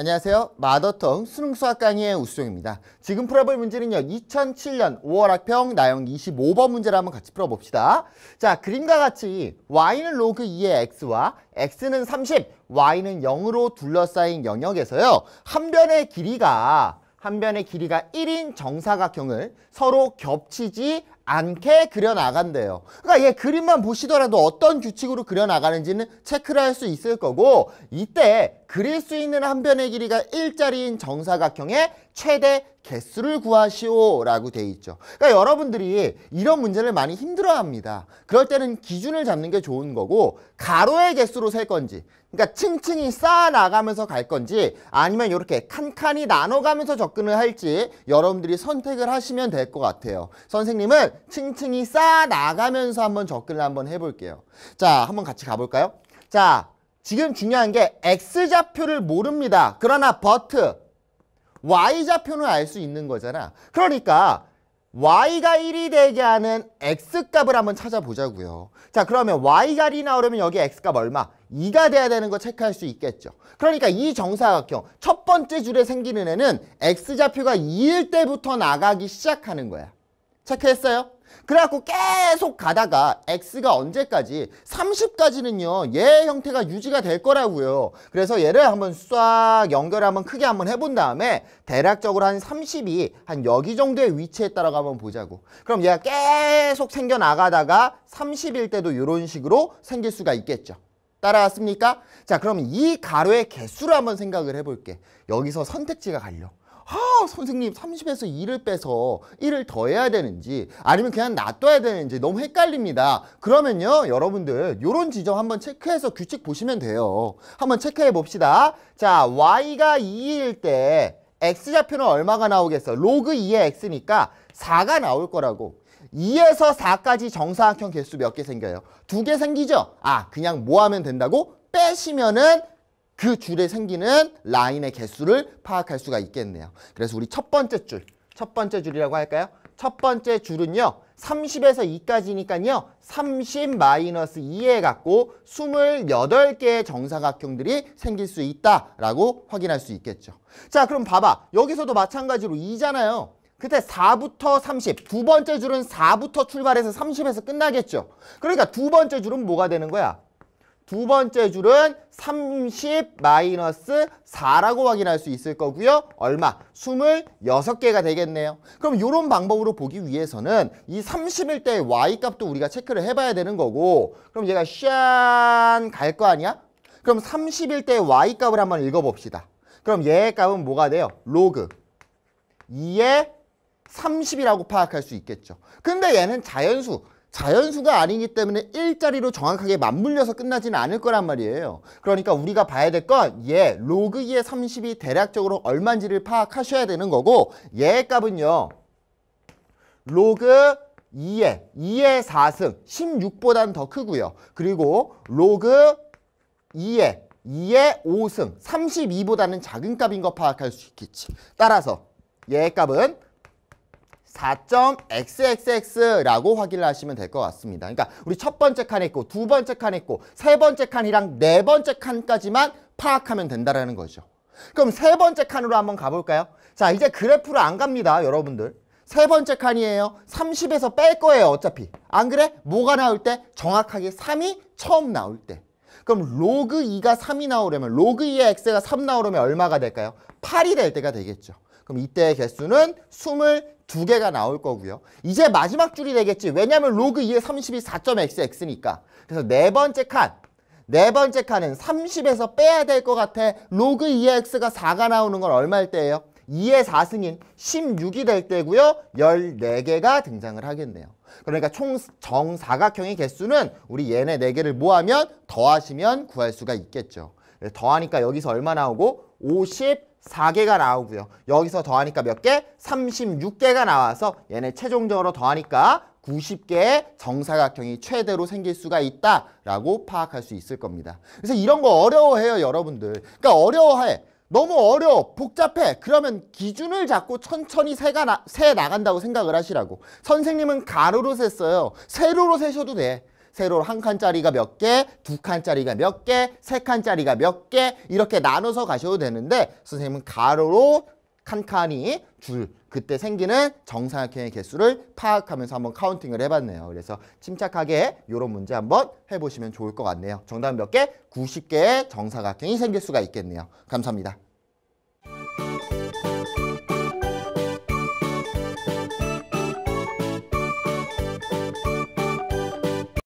안녕하세요. 마더텅 수능 수학 강의의 우수종입니다. 지금 풀어볼 문제는요. 2007년 5월 학평 나영 25번 문제를 한번 같이 풀어봅시다. 자, 그림과 같이 y는 로그 2의 x와 x는 30, y는 0으로 둘러싸인 영역에서요. 한 변의 길이가 한 변의 길이가 1인 정사각형을 서로 겹치지 않게 그려나간대요. 그러니까 얘 그림만 보시더라도 어떤 규칙으로 그려나가는지는 체크를 할 수 있을 거고 이때 그릴 수 있는 한 변의 길이가 일자리인 정사각형의 최대 개수를 구하시오라고 돼 있죠. 그러니까 여러분들이 이런 문제를 많이 힘들어합니다. 그럴 때는 기준을 잡는 게 좋은 거고 가로의 개수로 셀 건지 그러니까 층층이 쌓아나가면서 갈 건지 아니면 이렇게 칸칸이 나눠가면서 접근을 할지 여러분들이 선택을 하시면 될 것 같아요. 선생님은 층층이 쌓아 나가면서 한번 접근을 한번 해볼게요. 자, 한번 같이 가볼까요? 자, 지금 중요한 게 X좌표를 모릅니다. 그러나 버트, Y좌표는 알 수 있는 거잖아. 그러니까 Y가 1이 되게 하는 X값을 한번 찾아보자고요. 자, 그러면 Y가 1이 나오려면 여기 X값 얼마? 2가 돼야 되는 거 체크할 수 있겠죠. 그러니까 이 정사각형 첫 번째 줄에 생기는 애는 X좌표가 2일 때부터 나가기 시작하는 거야. 체크했어요? 그래갖고 계속 가다가 x가 언제까지 30까지는요 얘 형태가 유지가 될 거라고요 그래서 얘를 한번 싹 연결을 한번 크게 한번 해본 다음에 대략적으로 한 30이 한 여기 정도의 위치에 따라가 한 보자고 그럼 얘가 계속 생겨나가다가 30일 때도 이런 식으로 생길 수가 있겠죠 따라왔습니까? 자 그럼 이 가로의 개수를 한번 생각을 해볼게 여기서 선택지가 갈려 아, 선생님 30에서 2를 빼서 1을 더해야 되는지 아니면 그냥 놔둬야 되는지 너무 헷갈립니다. 그러면요 여러분들 이런 지점 한번 체크해서 규칙 보시면 돼요. 한번 체크해 봅시다. 자 y가 2일 때 x좌표는 얼마가 나오겠어? 로그 2의 x니까 4가 나올 거라고 2에서 4까지 정사각형 개수 몇 개 생겨요? 두 개 생기죠? 아 그냥 뭐 하면 된다고? 빼시면은 그 줄에 생기는 라인의 개수를 파악할 수가 있겠네요. 그래서 우리 첫 번째 줄, 첫 번째 줄이라고 할까요? 첫 번째 줄은요. 30에서 2까지니까요. 30 마이너스 2에 갖고 28개의 정사각형들이 생길 수 있다라고 확인할 수 있겠죠. 자, 그럼 봐봐. 여기서도 마찬가지로 2잖아요. 그때 4부터 30, 두 번째 줄은 4부터 출발해서 30에서 끝나겠죠. 그러니까 두 번째 줄은 뭐가 되는 거야? 두 번째 줄은 30 마이너스 4라고 확인할 수 있을 거고요. 얼마? 26개가 되겠네요. 그럼 이런 방법으로 보기 위해서는 이 30일 때의 y값도 우리가 체크를 해봐야 되는 거고 그럼 얘가 샨갈거 아니야? 그럼 30일 때의 y값을 한번 읽어봅시다. 그럼 얘 값은 뭐가 돼요? 로그 2에 30이라고 파악할 수 있겠죠. 근데 얘는 자연수 자연수가 아니기 때문에 일자리로 정확하게 맞물려서 끝나지는 않을 거란 말이에요. 그러니까 우리가 봐야 될 건얘 예, 로그 2의 30이 대략적으로 얼마인지를 파악하셔야 되는 거고 얘 예 값은요. 로그 2의 2의 4승 16보단 더 크고요. 그리고 로그 2의 2의 5승 32보다는 작은 값인 거 파악할 수 있겠지. 따라서 얘 예 값은 4.xxx라고 확인을 하시면 될 것 같습니다. 그러니까 우리 첫 번째 칸에 있고 두 번째 칸에 있고 세 번째 칸이랑 네 번째 칸까지만 파악하면 된다라는 거죠. 그럼 세 번째 칸으로 한번 가볼까요? 자 이제 그래프로 안 갑니다 여러분들. 세 번째 칸이에요. 30에서 뺄 거예요 어차피. 안 그래? 뭐가 나올 때? 정확하게 3이 처음 나올 때. 그럼 로그 2가 3이 나오려면 로그 2의 x가 3 나오려면 얼마가 될까요? 8이 될 때가 되겠죠. 그럼 이때의 개수는 22개가 나올 거고요. 이제 마지막 줄이 되겠지. 왜냐하면 로그 2의 3 2이 4.xx니까. 그래서 네 번째 칸. 네 번째 칸은 30에서 빼야 될 것 같아. 로그 2의 x가 4가 나오는 건 얼마일 때예요? 2의 4승인 16이 될 때고요. 14개가 등장을 하겠네요. 그러니까 총 정사각형의 개수는 우리 얘네 4개를 모하면 더하시면 구할 수가 있겠죠. 더하니까 여기서 얼마 나오고? 50 4개가 나오고요. 여기서 더하니까 몇 개? 36개가 나와서 얘네 최종적으로 더하니까 90개의 정사각형이 최대로 생길 수가 있다라고 파악할 수 있을 겁니다. 그래서 이런 거 어려워해요, 여러분들. 그러니까 어려워해. 너무 어려워, 복잡해. 그러면 기준을 잡고 천천히 새가 나, 새 나간다고 생각을 하시라고. 선생님은 가로로 셌어요. 세로로 세셔도 돼. 세로로 한 칸짜리가 몇 개, 두 칸짜리가 몇 개, 세 칸짜리가 몇 개 이렇게 나눠서 가셔도 되는데 선생님은 가로로 칸칸이 줄 그때 생기는 정사각형의 개수를 파악하면서 한번 카운팅을 해봤네요. 그래서 침착하게 이런 문제 한번 해보시면 좋을 것 같네요. 정답 은몇 개? 90개의 정사각형이 생길 수가 있겠네요. 감사합니다.